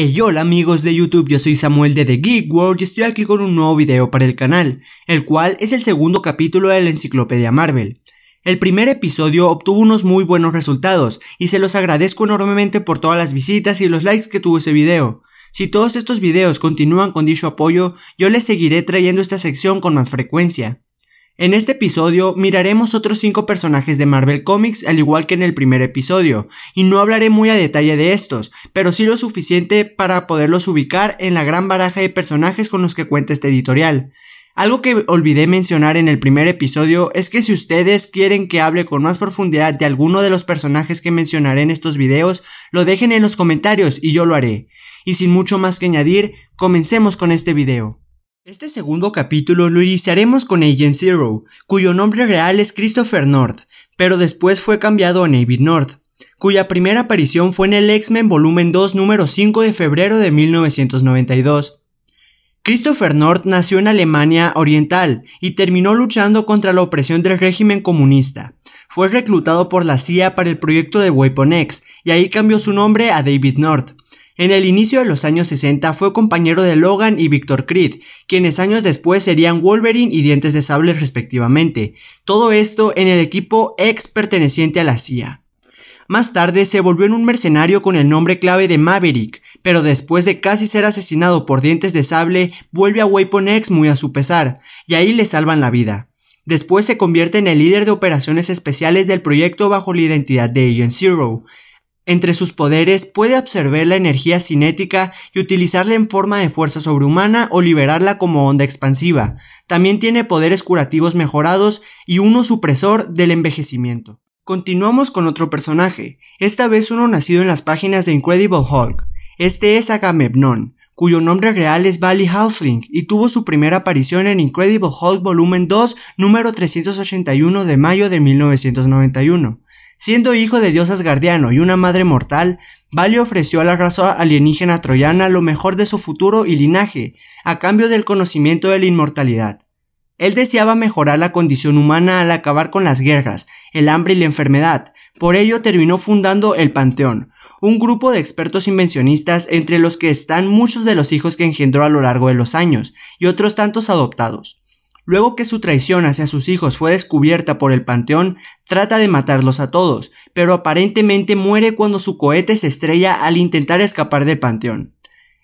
Hey hola amigos de YouTube, yo soy Samuel de The Geek World y estoy aquí con un nuevo video para el canal, el cual es el segundo capítulo de la enciclopedia Marvel. El primer episodio obtuvo unos muy buenos resultados y se los agradezco enormemente por todas las visitas y los likes que tuvo ese video. Si todos estos videos continúan con dicho apoyo, yo les seguiré trayendo esta sección con más frecuencia. En este episodio miraremos otros 5 personajes de Marvel Comics al igual que en el primer episodio, y no hablaré muy a detalle de estos, pero sí lo suficiente para poderlos ubicar en la gran baraja de personajes con los que cuenta este editorial. Algo que olvidé mencionar en el primer episodio es que si ustedes quieren que hable con más profundidad de alguno de los personajes que mencionaré en estos videos, lo dejen en los comentarios y yo lo haré. Y sin mucho más que añadir, comencemos con este video. Este segundo capítulo lo iniciaremos con Agent Zero, cuyo nombre real es Christopher North, pero después fue cambiado a David North, cuya primera aparición fue en el X-Men Volumen 2 número 5 de febrero de 1992. Christopher North nació en Alemania Oriental y terminó luchando contra la opresión del régimen comunista. Fue reclutado por la CIA para el proyecto de Weapon X y ahí cambió su nombre a David North. En el inicio de los años 60 fue compañero de Logan y Victor Creed, quienes años después serían Wolverine y Dientes de Sable respectivamente, todo esto en el equipo ex perteneciente a la CIA. Más tarde se volvió en un mercenario con el nombre clave de Maverick, pero después de casi ser asesinado por Dientes de Sable, vuelve a Weapon X muy a su pesar, y ahí le salvan la vida. Después se convierte en el líder de operaciones especiales del proyecto bajo la identidad de Agent Zero, entre sus poderes puede absorber la energía cinética y utilizarla en forma de fuerza sobrehumana o liberarla como onda expansiva. También tiene poderes curativos mejorados y uno supresor del envejecimiento. Continuamos con otro personaje, esta vez uno nacido en las páginas de Incredible Hulk. Este es Agamemnon, cuyo nombre real es Valley Halfling y tuvo su primera aparición en Incredible Hulk volumen 2, número 381 de mayo de 1991. Siendo hijo de dios guardiano y una madre mortal, Valle ofreció a la raza alienígena troyana lo mejor de su futuro y linaje, a cambio del conocimiento de la inmortalidad. Él deseaba mejorar la condición humana al acabar con las guerras, el hambre y la enfermedad, por ello terminó fundando el Panteón, un grupo de expertos invencionistas entre los que están muchos de los hijos que engendró a lo largo de los años, y otros tantos adoptados. Luego que su traición hacia sus hijos fue descubierta por el Panteón, trata de matarlos a todos, pero aparentemente muere cuando su cohete se estrella al intentar escapar del Panteón.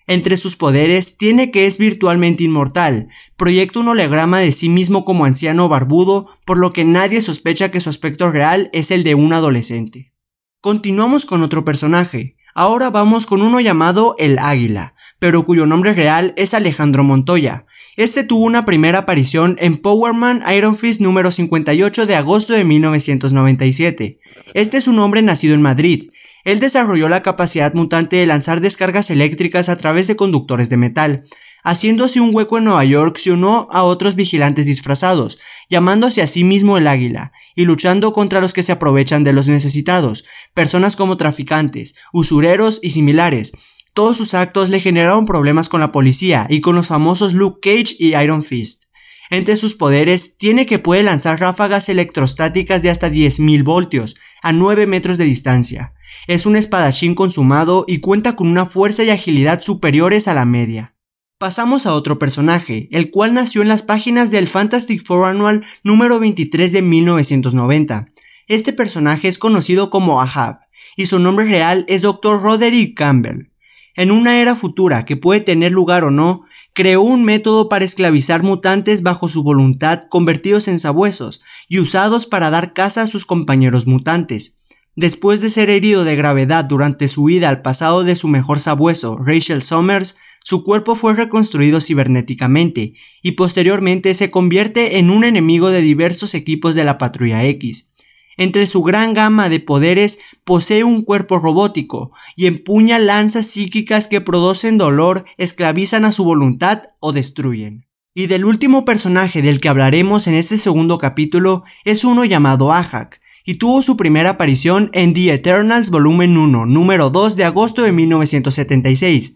Entre sus poderes tiene que es virtualmente inmortal, proyecta un holograma de sí mismo como anciano barbudo, por lo que nadie sospecha que su aspecto real es el de un adolescente. Continuamos con otro personaje, ahora vamos con uno llamado el Águila, pero cuyo nombre real es Alejandro Montoya. Este tuvo una primera aparición en Power Man Iron Fist número 58 de agosto de 1997. Este es un hombre nacido en Madrid. Él desarrolló la capacidad mutante de lanzar descargas eléctricas a través de conductores de metal. Haciéndose un hueco en Nueva York, se unió a otros vigilantes disfrazados, llamándose a sí mismo el Águila, y luchando contra los que se aprovechan de los necesitados, personas como traficantes, usureros y similares, todos sus actos le generaron problemas con la policía y con los famosos Luke Cage y Iron Fist. Entre sus poderes tiene que puede lanzar ráfagas electrostáticas de hasta 10.000 voltios a 9 metros de distancia. Es un espadachín consumado y cuenta con una fuerza y agilidad superiores a la media. Pasamos a otro personaje, el cual nació en las páginas del Fantastic Four Annual número 23 de 1990. Este personaje es conocido como Ahab y su nombre real es Dr. Roderick Campbell en una era futura que puede tener lugar o no, creó un método para esclavizar mutantes bajo su voluntad convertidos en sabuesos y usados para dar caza a sus compañeros mutantes. Después de ser herido de gravedad durante su huida al pasado de su mejor sabueso, Rachel Summers, su cuerpo fue reconstruido cibernéticamente y posteriormente se convierte en un enemigo de diversos equipos de la Patrulla X. Entre su gran gama de poderes posee un cuerpo robótico y empuña lanzas psíquicas que producen dolor, esclavizan a su voluntad o destruyen. Y del último personaje del que hablaremos en este segundo capítulo es uno llamado Ajak, y tuvo su primera aparición en The Eternals Volumen 1, número 2 de agosto de 1976.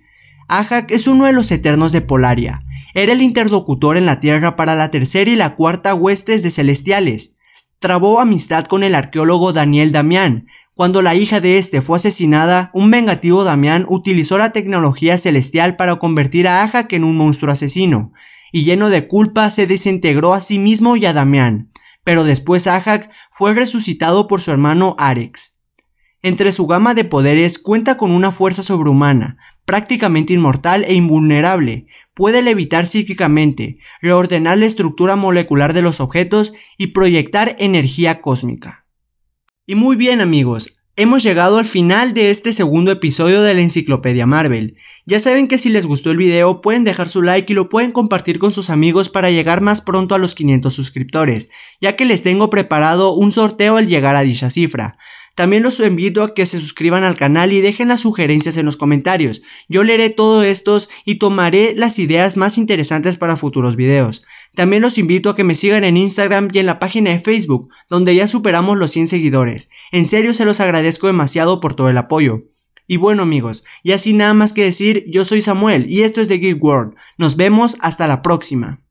Ahak es uno de los Eternos de Polaria. Era el interlocutor en la Tierra para la tercera y la cuarta huestes de celestiales trabó amistad con el arqueólogo Daniel Damián. Cuando la hija de este fue asesinada, un vengativo Damián utilizó la tecnología celestial para convertir a Ajak en un monstruo asesino, y lleno de culpa se desintegró a sí mismo y a Damián, pero después Ajak fue resucitado por su hermano Arex. Entre su gama de poderes cuenta con una fuerza sobrehumana, prácticamente inmortal e invulnerable, puede levitar psíquicamente, reordenar la estructura molecular de los objetos y proyectar energía cósmica. Y muy bien amigos, hemos llegado al final de este segundo episodio de la Enciclopedia Marvel. Ya saben que si les gustó el video pueden dejar su like y lo pueden compartir con sus amigos para llegar más pronto a los 500 suscriptores, ya que les tengo preparado un sorteo al llegar a dicha cifra. También los invito a que se suscriban al canal y dejen las sugerencias en los comentarios. Yo leeré todos estos y tomaré las ideas más interesantes para futuros videos. También los invito a que me sigan en Instagram y en la página de Facebook, donde ya superamos los 100 seguidores. En serio se los agradezco demasiado por todo el apoyo. Y bueno amigos, y así nada más que decir, yo soy Samuel y esto es The Geek World. Nos vemos hasta la próxima.